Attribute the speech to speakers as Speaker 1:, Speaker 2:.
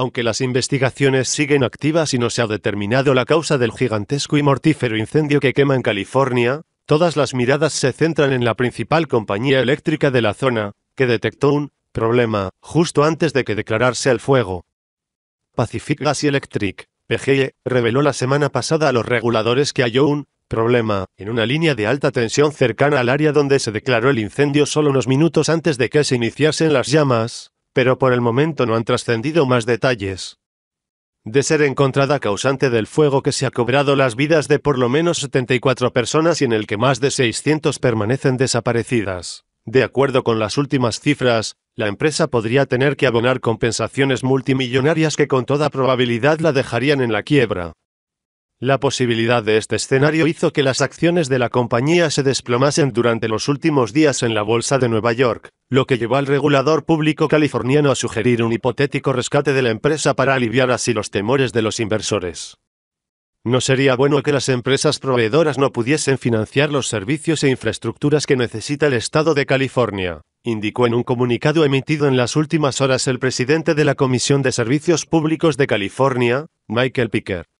Speaker 1: aunque las investigaciones siguen activas y no se ha determinado la causa del gigantesco y mortífero incendio que quema en California, todas las miradas se centran en la principal compañía eléctrica de la zona, que detectó un problema justo antes de que declararse el fuego. Pacific Gas Electric, PGE, reveló la semana pasada a los reguladores que halló un problema en una línea de alta tensión cercana al área donde se declaró el incendio solo unos minutos antes de que se iniciasen las llamas, pero por el momento no han trascendido más detalles. De ser encontrada causante del fuego que se ha cobrado las vidas de por lo menos 74 personas y en el que más de 600 permanecen desaparecidas. De acuerdo con las últimas cifras, la empresa podría tener que abonar compensaciones multimillonarias que con toda probabilidad la dejarían en la quiebra. La posibilidad de este escenario hizo que las acciones de la compañía se desplomasen durante los últimos días en la Bolsa de Nueva York, lo que llevó al regulador público californiano a sugerir un hipotético rescate de la empresa para aliviar así los temores de los inversores. No sería bueno que las empresas proveedoras no pudiesen financiar los servicios e infraestructuras que necesita el Estado de California, indicó en un comunicado emitido en las últimas horas el presidente de la Comisión de Servicios Públicos de California, Michael Picker.